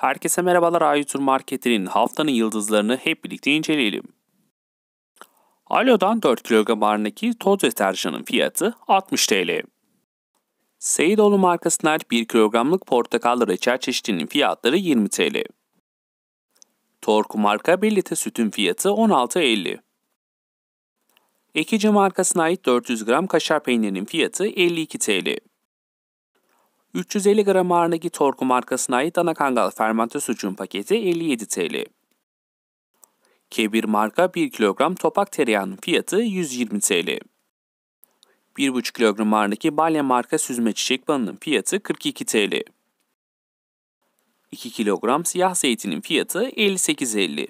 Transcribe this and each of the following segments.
Herkese merhabalar Ayutur Market'in haftanın yıldızlarını hep birlikte inceleyelim. Alo'dan 4 kilogram ağırlığındaki toz deterjanın fiyatı 60 TL. Seyidoğlu markasına ait 1 kilogramlık portakallı reçel çeşitinin fiyatları 20 TL. Torku marka 1 litre sütün fiyatı 16.50. Ekici markasına ait 400 gram kaşar peynirinin fiyatı 52 TL. 350 gram ağırlığındaki Torku markasına ait ana kangal fermente sucuğun paketi 57 TL. Kebir marka 1 kilogram topak tereyağının fiyatı 120 TL. 1,5 kilogram ağırlığındaki Balya marka süzme çiçek balının fiyatı 42 TL. 2 kilogram siyah zeytinin fiyatı 58.50.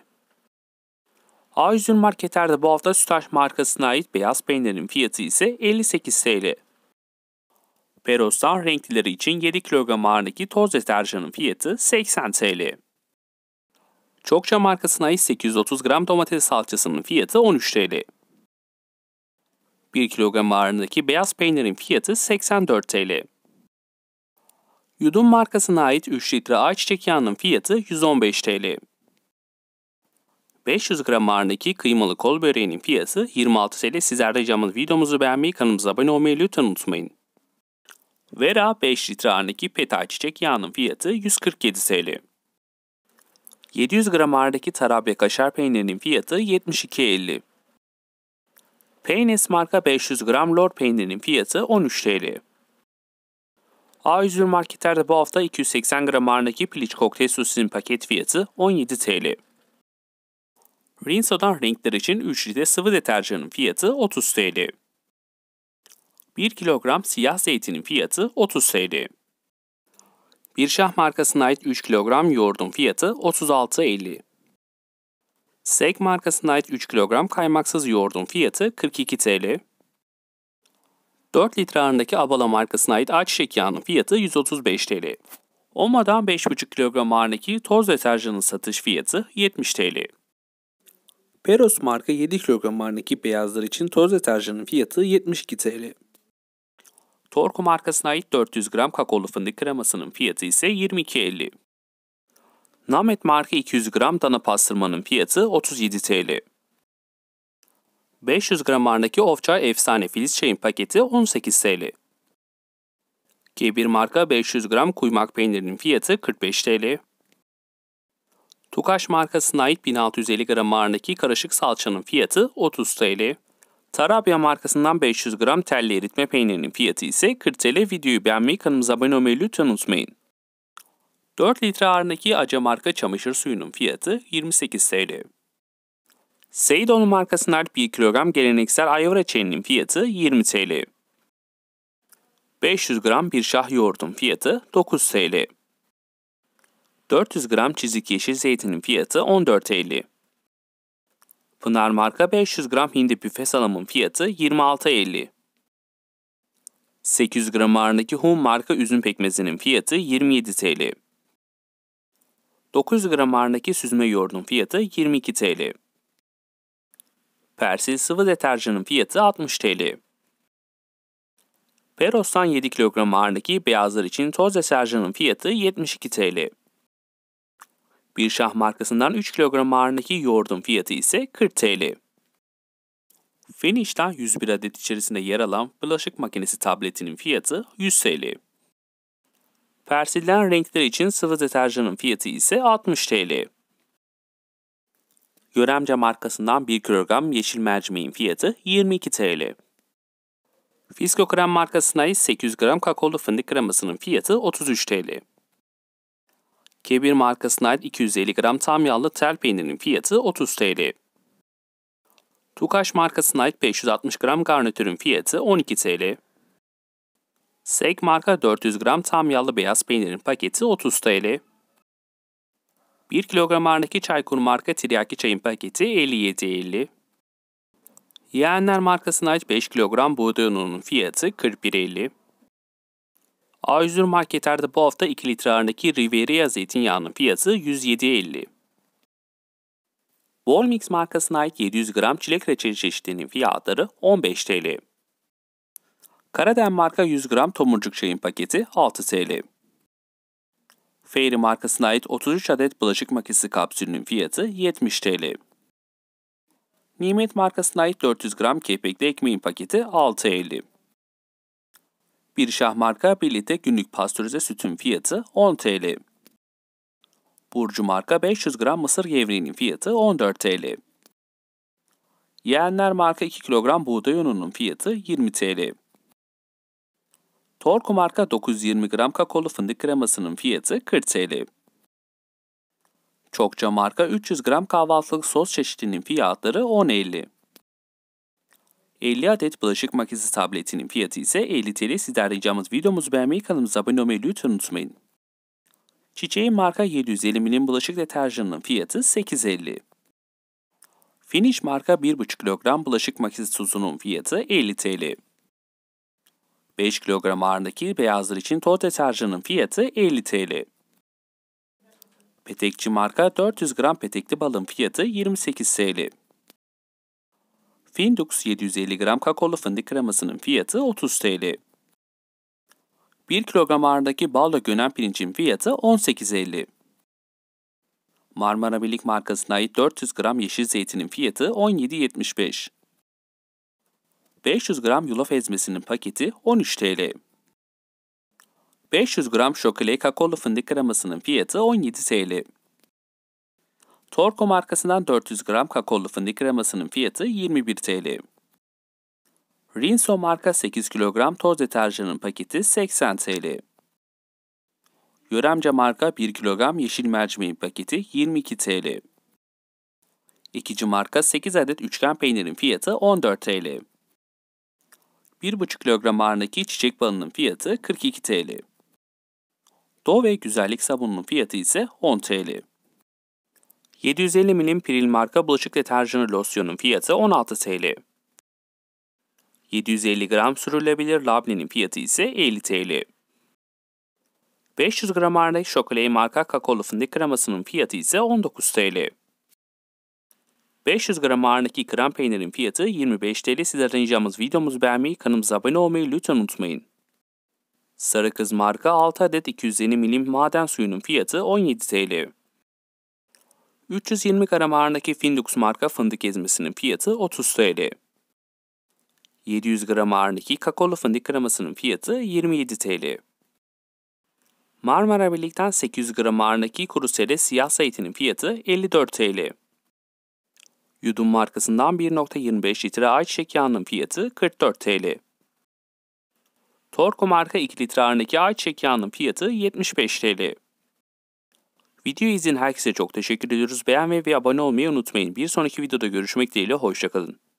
A100 marketlerde bu hafta Sütaş markasına ait beyaz peynirin fiyatı ise 58 TL. Perostar renklileri için 7 kilogram ağırlığındaki toz deterjanın fiyatı 80 TL. Çokça markasına ait 830 gram domates salçasının fiyatı 13 TL. 1 kilogram ağırlığındaki beyaz peynirin fiyatı 84 TL. Yudum markasına ait 3 litre ayçiçek yağının fiyatı 115 TL. 500 gram ağırlığındaki kıymalı kol böreğinin fiyatı 26 TL. Sizler de camın videomuzu beğenmeyi, kanalımıza abone olmayı lütfen unutmayın. Vera 5 litre ağırındaki pet ayçiçek yağının fiyatı 147 TL. 700 gram ağırındaki tarabya kaşar peynirinin fiyatı 72.50. Peynes marka 500 gram lor peynirinin fiyatı 13 TL. A101 marketlerde bu hafta 280 gram ağırındaki piliç kokteyl sosisinin paket fiyatı 17 TL. Rinso'dan renkler için 3 litre sıvı deterjanın fiyatı 30 TL. 1 kilogram siyah zeytinin fiyatı 30 TL. Bir şah markasına ait 3 kilogram yoğurdun fiyatı 36.50. Sek markasına ait 3 kilogram kaymaksız yoğurdun fiyatı 42 TL. 4 litre arındaki Abala markasına ait ayçiçek yağının fiyatı 135 TL. Oma'dan 5,5 kilogram ağırındaki toz deterjanın satış fiyatı 70 TL. Peros marka 7 kilogram ağırındaki beyazlar için toz deterjanın fiyatı 72 TL. Torku markasına ait 400 gram kakaolu fındık kremasının fiyatı ise 22.50. Namet marka 200 gram dana pastırmanın fiyatı 37 TL. 500 gram arnaki Ofçay Efsane Filiz Çayın paketi 18 TL. G1 marka 500 gram kuymak peynirinin fiyatı 45 TL. Tukaş markasına ait 1650 gram arnaki karışık salçanın fiyatı 30 TL. Tarabya markasından 500 gram telli eritme peynirinin fiyatı ise 40 TL. Videoyu beğenmeyi, kanalımıza abone olmayı lütfen unutmayın. 4 litre ağırındaki Aca marka çamaşır suyunun fiyatı 28 TL. Seydon markasından 1 kilogram geleneksel ayva reçelinin fiyatı 20 TL. 500 gram bir şah yoğurdun fiyatı 9 TL. 400 gram çizik yeşil zeytinin fiyatı 14 TL. Pınar marka 500 gram hindi büfe salamın fiyatı 26.50. 800 gram ağırlığındaki Hum marka üzüm pekmezinin fiyatı 27 TL. 900 gram ağırlığındaki süzme yoğurdun fiyatı 22 TL. Persil sıvı deterjanın fiyatı 60 TL. Peros'tan 7 kilogram ağırlığındaki beyazlar için toz deterjanın fiyatı 72 TL. Bir şah markasından 3 kilogram ağırlığındaki yoğurdun fiyatı ise 40 TL. Finish'ten 101 adet içerisinde yer alan bulaşık makinesi tabletinin fiyatı 100 TL. Persilden renkler için sıvı deterjanın fiyatı ise 60 TL. Göremce markasından 1 kilogram yeşil mercimeğin fiyatı 22 TL. Fisko krem markasına ise 800 gram kakaolu fındık kremasının fiyatı 33 TL. K1 markasına ait 250 gram tam yağlı tel peynirin fiyatı 30 TL. Tukaş markasına ait 560 gram garnitürün fiyatı 12 TL. Sek marka 400 gram tam yağlı beyaz peynirin paketi 30 TL. 1 kilogram ağırlığındaki Çaykur marka tiryaki çayın paketi 57.50. Yeğenler markasına ait 5 kilogram buğday ununun fiyatı 41.50. A101 marketlerde bu hafta 2 litre ağırındaki Riviera zeytinyağının fiyatı 107.50. Volmix markasına ait 700 gram çilek reçeli çeşitlerinin fiyatları 15 TL. Karaden marka 100 gram tomurcuk çayın paketi 6 TL. Fairy markasına ait 33 adet bulaşık makinesi kapsülünün fiyatı 70 TL. Nimet markasına ait 400 gram kepekli ekmeğin paketi 6.50. Bir şah marka birlikte günlük pastörize sütün fiyatı 10 TL. Burcu marka 500 gram mısır gevreğinin fiyatı 14 TL. Yeğenler marka 2 kilogram buğday ununun fiyatı 20 TL. Torku marka 920 gram kakaolu fındık kremasının fiyatı 40 TL. Çokça marka 300 gram kahvaltılık sos çeşitinin fiyatları 10.50. 50 adet bulaşık makinesi tabletinin fiyatı ise 50 TL. Sizler ricamız videomuzu beğenmeyi, kanalımıza abone olmayı lütfen unutmayın. Çiçeği marka 750 milim bulaşık deterjanının fiyatı 8.50. Finish marka 1,5 kilogram bulaşık makinesi tuzunun fiyatı 50 TL. 5 kilogram ağırlığındaki beyazlar için toz deterjanının fiyatı 50 TL. Petekçi marka 400 gram petekli balın fiyatı 28 TL. Findux 750 gram kakaolu fındık kremasının fiyatı 30 TL. 1 kilogram ağırındaki balla gönen pirincin fiyatı 18.50. Marmara Birlik markasına ait 400 gram yeşil zeytinin fiyatı 17.75. 500 gram yulaf ezmesinin paketi 13 TL. 500 gram şokole kakaolu fındık kremasının fiyatı 17 TL. Torko markasından 400 gram kakaolu fındık kremasının fiyatı 21 TL. Rinso marka 8 kilogram toz deterjanın paketi 80 TL. Yöremce marka 1 kilogram yeşil mercimeğin paketi 22 TL. İkici marka 8 adet üçgen peynirin fiyatı 14 TL. 1,5 kilogram ağırındaki çiçek balının fiyatı 42 TL. Do ve güzellik sabununun fiyatı ise 10 TL. 750 milim Pril marka bulaşık deterjanı losyonun fiyatı 16 TL. 750 gram sürülebilir labnenin fiyatı ise 50 TL. 500 gram Arne şokolay marka kakaolu fındık kremasının fiyatı ise 19 TL. 500 gram ağırındaki krem peynirin fiyatı 25 TL. Siz arayacağımız videomuzu beğenmeyi, kanalımıza abone olmayı lütfen unutmayın. Sarı Kız marka 6 adet 250 milim maden suyunun fiyatı 17 TL. 320 gram ağırındaki Findux marka fındık ezmesinin fiyatı 30 TL. 700 gram ağırındaki kakaolu fındık kremasının fiyatı 27 TL. Marmara Birlik'ten 800 gram ağırındaki kuru sele siyah zeytinin fiyatı 54 TL. Yudum markasından 1.25 litre ayçiçek yağının fiyatı 44 TL. Torku marka 2 litre ağırındaki ayçiçek yağının fiyatı 75 TL. Video izleyen herkese çok teşekkür ediyoruz. Beğenmeyi ve abone olmayı unutmayın. Bir sonraki videoda görüşmek dileğiyle hoşçakalın.